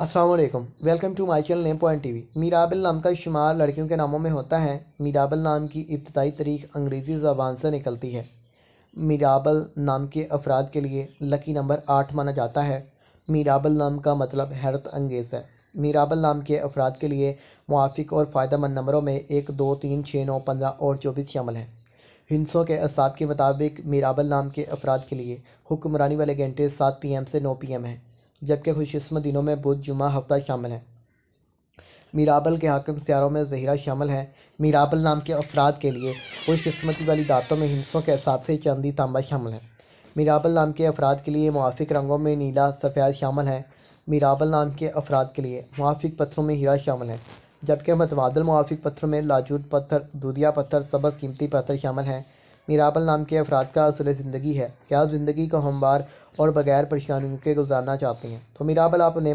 Aslam welcome to my channel name point T V मीराबल नाम का शुमार लड़कियों के नामों में होता है मीराबल नाम की इब्तदाई तारीख अंग्रेज़ी ज़बान से निकलती है मीराबल नाम के अफराद के लिए लकी नंबर आठ माना जाता है मीराबल नाम का मतलब हैरत अंगेज़ है मीराबल नाम के अफराद के लिए मुआफ़ और फ़ायदेमंद नंबरों में एक दो तीन छः नौ पंद्रह और चौबीस शामिल है हिंसों के असाब के मुताबिक मीराबल नाम के अफराद के लिए हुक्मरानी वाले घंटे सात पी एम से नौ पी एम है जबकि खुशस्म दिनों में बुध जुमा हफ्ता शामिल है मीराबल के हाकम सियारों में जहरा शामिल है मीराबल नाम के अफराद के लिए खुशकस्मती वाली दातों में हिंसों के हिसाब से चंदी तांबा शामिल है मीराबल नाम के अफराद के लिए मुआफ़ रंगों में नीला सफ़ेद शामिल है मीराबल नाम के अफराद के लिए मुआफ़ पत्थरों में हीरा शामिल है जबकि मतवादल मुआफ़ पत्थरों में लाजूद पत्थर दूधिया पत्थर सबस कीमती पत्थर शामिल हैं मीराबल नाम के अफराद का असल ज़िंदगी है क्या आप ज़िंदगी को हमवार और बग़ैर परेशानियों के गुजारना चाहते हैं तो मीराबल आप उन्हें